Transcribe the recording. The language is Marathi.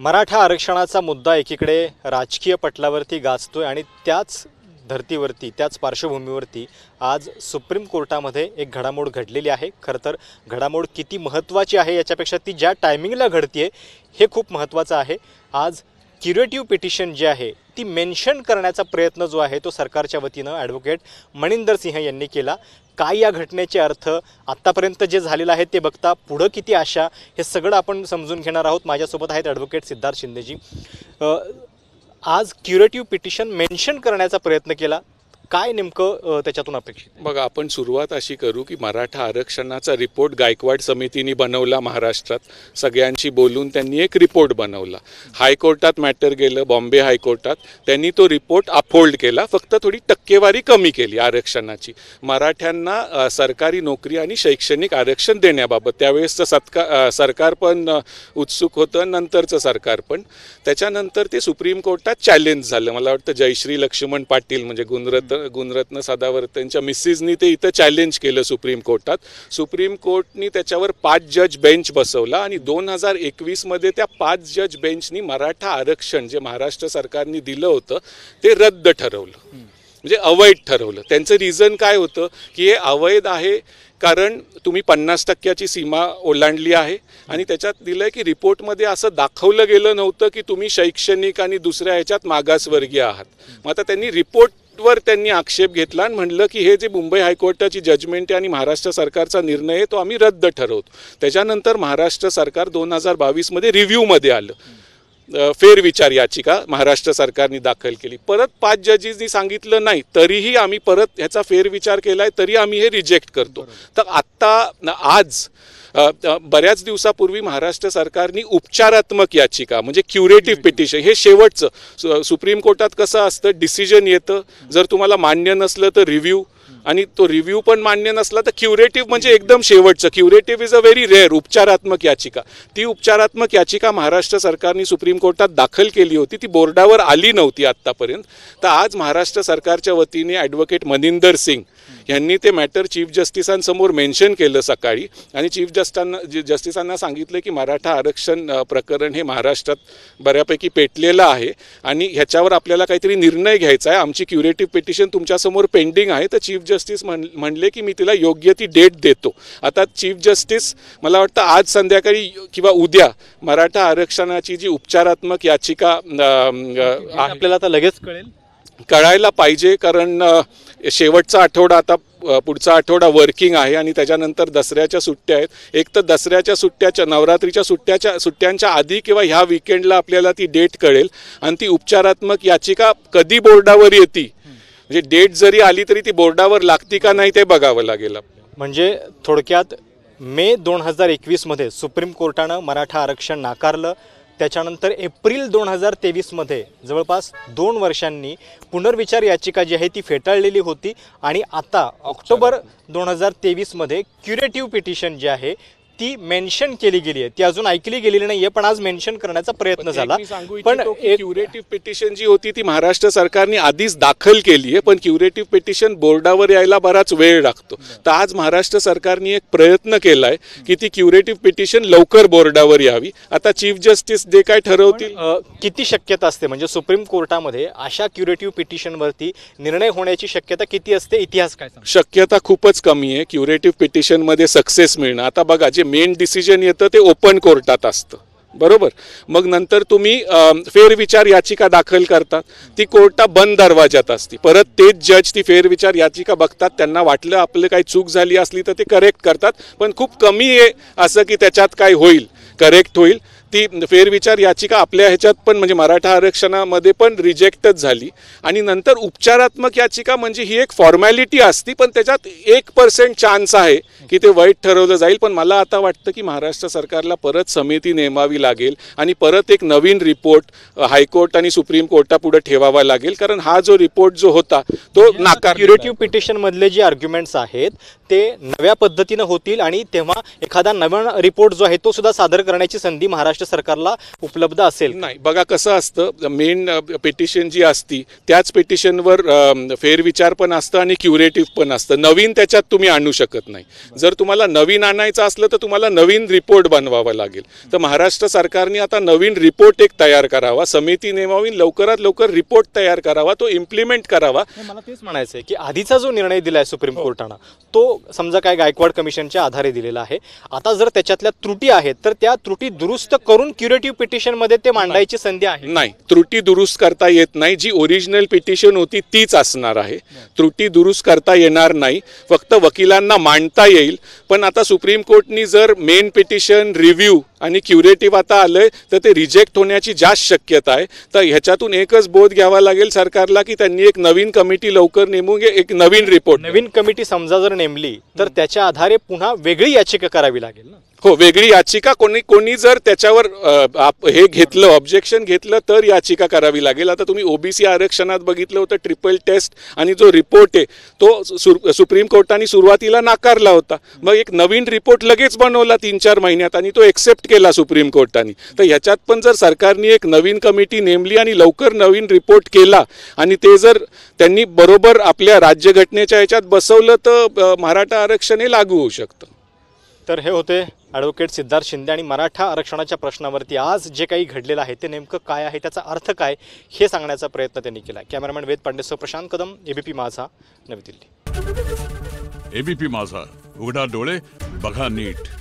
मराठा आरक्षणाचा मुद्दा एकीकडे राजकीय पटलावरती गाजतोय आणि त्याच धर्तीवरती त्याच पार्श्वभूमीवरती आज सुप्रीम कोर्टामध्ये एक घडामोड घडलेली आहे खरं तर घडामोड किती महत्त्वाची आहे याच्यापेक्षा ती ज्या टायमिंगला घडतीये हे खूप महत्त्वाचं आहे आज क्युरेटिव्ह पिटिशन जे आहे ती मेन्शन करण्याचा प्रयत्न जो आहे तो सरकारच्या वतीनं ॲडव्होकेट मणिंदर सिंह यांनी केला काय या घटनेचे अर्थ आत्तापर्यंत जे झालेलं आहे ते बघता पुढं किती आशा हे सगळं आपण समजून घेणार आहोत माझ्यासोबत आहेत ॲडव्होकेट सिद्धार्थ शिंदेजी आज क्युरेटिव्ह पिटिशन मेन्शन करण्याचा प्रयत्न केला काय नेमकं त्याच्यातून अपेक्षित बघा आपण सुरुवात अशी करू की मराठा आरक्षणाचा रिपोर्ट गायकवाड समितीने बनवला महाराष्ट्रात सगळ्यांशी बोलून त्यांनी एक रिपोर्ट बनवला हायकोर्टात मॅटर गेलं बॉम्बे हायकोर्टात त्यांनी तो रिपोर्ट अफोल्ड केला फक्त थोडी टक्केवारी कमी केली आरक्षणाची मराठ्यांना सरकारी नोकरी आणि शैक्षणिक आरक्षण देण्याबाबत त्यावेळेसचं सत्का सरकार पण उत्सुक होतं नंतरचं सरकार पण त्याच्यानंतर ते सुप्रीम कोर्टात चॅलेंज झालं मला वाटतं जयश्री लक्ष्मण पाटील म्हणजे गुणरत्न गुणरत्न सदावर त्यांच्या मिसेसनी ते इथं चॅलेंज केलं सुप्रीम कोर्टात सुप्रीम कोर्टनी त्याच्यावर पाच जज बेंच बसवला आणि दोन हजार एकवीसमध्ये त्या पाच जज बेंचनी मराठा आरक्षण जे महाराष्ट्र सरकारने दिलं होतं ते रद्द ठरवलं म्हणजे अवैध ठरवलं त्यांचं रिझन काय होतं की हे अवैध आहे कारण तुम्ही पन्नास टक्क्याची सीमा ओलांडली आहे आणि त्याच्यात दिलं आहे की रिपोर्टमध्ये असं दाखवलं गेलं नव्हतं की तुम्ही शैक्षणिक आणि दुसऱ्या ह्याच्यात मागासवर्गीय आहात मग आता त्यांनी रिपोर्ट वर त्यांनी आक्षेप घेतला आणि म्हणलं की हे जे मुंबई हायकोर्टाची जजमेंट आहे आणि महाराष्ट्र सरकारचा निर्णय आहे तो आम्ही रद्द ठरवतो त्याच्यानंतर महाराष्ट्र सरकार दोन हजार बावीसमध्ये रिव्ह्यूमध्ये आलं फेरविचार याचिका महाराष्ट्र सरकारने दाखल केली परत पाच जजेसनी सांगितलं नाही तरीही आम्ही परत ह्याचा फेरविचार केला आहे तरी आम्ही हे रिजेक्ट करतो तर आत्ता आज बऱ्याच दिवसापूर्वी महाराष्ट्र सरकारनी उपचारात्मक याचिका म्हणजे क्युरेटिव्ह पिटिशन हे शेवटचं सुप्रीम कोर्टात कसं असतं डिसिजन येतं जर तुम्हाला मान्य नसलं तर रिव्ह्यू आणि तो रिव्ह्यू पण मान्य नसला तर क्युरेटिव्ह म्हणजे एकदम शेवटचं curative is a very rare उपचारात्मक याचिका ती उपचारात्मक याचिका महाराष्ट्र सरकारने सुप्रीम कोर्टात दाखल केली होती ती बोर्डावर आली नव्हती आत्तापर्यंत तर आज महाराष्ट्र सरकारच्या वतीने ॲडव्होकेट मनिंदर सिंग यांनी ते मॅटर चीफ जस्टिसांसमोर मेन्शन केलं सकाळी आणि चीफ जस्टांना जस्टिसांना सांगितलं की मराठा आरक्षण प्रकरण हे महाराष्ट्रात बऱ्यापैकी पेटलेलं आहे आणि ह्याच्यावर आपल्याला काहीतरी निर्णय घ्यायचा आहे आमची क्युरेटिव्ह पिटिशन तुमच्यासमोर पेंडिंग आहे तर चीफ जस्टिस म्हण म्हणले की मी तिला योग्य ती डेट देतो आता चीफ जस्टिस मला वाटतं आज संध्याकाळी किंवा उद्या मराठा आरक्षणाची जी उपचारात्मक याचिका आपल्याला आता लगेच कळेल कळायला पाहिजे कारण शेवटचा आठवडा आता पुढचा आठवडा वर्किंग आहे आणि त्याच्यानंतर दसऱ्याच्या सुट्ट्या आहेत एक तर दसऱ्याच्या सुट्ट्याच्या नवरात्रीच्या सुट्ट्याच्या सुट्ट्यांच्या आधी किंवा ह्या विकेंडला आपल्याला ती डेट कळेल आणि ती उपचारात्मक याचिका कधी बोर्डावर येते म्हणजे डेट जरी आली तरी ती बोर्डावर लागती का नाही ते बघावं लागेल म्हणजे थोडक्यात मे दोन हजार एकवीसमध्ये सुप्रीम कोर्टानं मराठा आरक्षण नाकारलं त्याच्यानंतर एप्रिल दोन हजार तेवीसमध्ये जवळपास दोन वर्षांनी पुनर्विचार याचिका जी आहे ती फेटाळलेली होती आणि आता ऑक्टोबर दोन हजार तेवीसमध्ये क्युरेटिव्ह पिटिशन जे आहे ती मेन्शन केली गेली आहे ती अजून ऐकली गेलेली नाहीये पण आज मेन्शन करण्याचा प्रयत्न झाला पण क्युरेटिव्ह पिटिशन जी होती ती महाराष्ट्र सरकारने आधीच दाखल केली आहे पण क्युरेटिव्ह पिटिशन बोर्डावर यायला बराच वेळ लागतो तर आज महाराष्ट्र सरकारने एक प्रयत्न केलाय की ती क्युरेटिव्ह पिटिशन लवकर बोर्डावर यावी आता चीफ जस्टिस जे काय ठरवतील किती शक्यता असते म्हणजे सुप्रीम कोर्टामध्ये अशा क्युरेटिव्ह पिटिशनवरती निर्णय होण्याची शक्यता किती असते इतिहास काय शक्यता खूपच कमी आहे क्युरेटिव्ह मध्ये सक्सेस मिळणं आता बघा जे मेन डिसिजन येतं ते ओपन कोर्टात असतं बरोबर मग नंतर तुम्ही फेरविचार याचिका दाखल करतात ती कोर्टा बंद दरवाजात असते परत तेच जज ती फेरविचार याचिका बघतात त्यांना वाटलं आपलं काही चूक झाली असली तर ते करेक्ट करतात पण खूप कमी आहे असं की त्याच्यात काय होईल करेक्ट होईल ती फेरविचार याचिका आपल्या ह्याच्यात पण म्हणजे मराठा आरक्षणामध्ये पण रिजेक्टच झाली आणि नंतर उपचारात्मक याचिका म्हणजे ही एक फॉर्मॅलिटी असती पण त्याच्यात एक पर्सेंट चान्स आहे की ते वाईट ठरवलं जाईल पण मला आता वाटतं की महाराष्ट्र सरकारला परत समिती नेमावी लागेल आणि परत एक नवीन रिपोर्ट हायकोर्ट आणि सुप्रीम कोर्टापुढे ठेवावा लागेल कारण हा जो रिपोर्ट जो होता तो नाकार क्युरेटिव्ह पिटिशनमधले जे आर्ग्युमेंट्स आहेत ते नव्या पद्धतीनं होतील आणि तेव्हा एखादा नवीन रिपोर्ट जो आहे तो सुद्धा सादर करण्याची संधी महाराष्ट्र महाराष्ट्र सरकारला उपलब्ध असेल नाही बघा कसं असतं मेन पिटिशन जी असती त्याच पेटिशनवर फेरविचार पण असतं आणि क्युरेटिव्ह पण असतं नवीन त्याच्यात तुम्ही आणू शकत नाही जर तुम्हाला नवीन आणायचं असलं तर तुम्हाला नवीन रिपोर्ट बनवावा लागेल तर महाराष्ट्र सरकारने आता नवीन रिपोर्ट एक तयार करावा समिती नेमावी लवकरात लवकर रिपोर्ट तयार करावा तो इम्प्लिमेंट करावा मला तेच म्हणायचं आहे की आधीचा जो निर्णय दिला आहे सुप्रीम कोर्टानं तो समजा काय गायकवाड कमिशनच्या आधारे दिलेला आहे आता जर त्याच्यातल्या त्रुटी आहेत तर त्या त्रुटी दुरुस्त करून क्युरेटिव्ह मध्ये ते मांडायची संधी आहे नाही त्रुटी दुरुस्त करता येत नाही जी ओरिजिनल पिटिशन होती तीच असणार आहे त्रुटी दुरुस्त करता येणार नाही फक्त वकिलांना मांडता येईल पण आता सुप्रीम कोर्टनी जर मेन पिटिशन रिव्ह्यू आणि क्युरेटिव्ह आता आलंय तर ते रिजेक्ट होण्याची जास्त शक्यता आहे तर ह्याच्यातून एकच बोध घ्यावा लागेल सरकारला की त्यांनी एक नवीन कमिटी लवकर नेमून एक नवीन रिपोर्ट नवीन कमिटी समजा जर नेमली तर त्याच्या आधारे पुन्हा वेगळी याचिका करावी लागेल ना हो वेगळी याचिका कोणी कोणी जर त्याच्यावर हे घेतलं ऑब्जेक्शन घेतलं तर याचिका करावी लागेल आता तुम्ही ओबीसी आरक्षणात बघितलं होतं ट्रिपल टेस्ट आणि जो रिपोर्ट आहे तो सुप्रीम कोर्टाने सुरुवातीला नाकारला होता मग एक नवीन रिपोर्ट लगेच बनवला तीन चार महिन्यात आणि तो एक्सेप्ट केला सुप्रीम कोर्टाने तर ह्याच्यात पण जर सरकारने एक नवीन कमिटी नेमली आणि लवकर नवीन रिपोर्ट केला आणि ते जर त्यांनी बरोबर आपल्या राज्यघटनेच्या ह्याच्यात बसवलं तर मराठा आरक्षण हे लागू होऊ शकतं तर हे होते ॲडव्होकेट सिद्धार्थ शिंदे आणि मराठा आरक्षणाच्या प्रश्नावरती आज जे काही घडलेलं आहे ते नेमकं काय आहे त्याचा अर्थ काय हे सांगण्याचा प्रयत्न त्यांनी केला कॅमेरामॅन वेद पांडेसह प्रशांत कदम एबीपी माझा नवी दिल्ली एबीपी माझा उघडा डोळे बघा नीट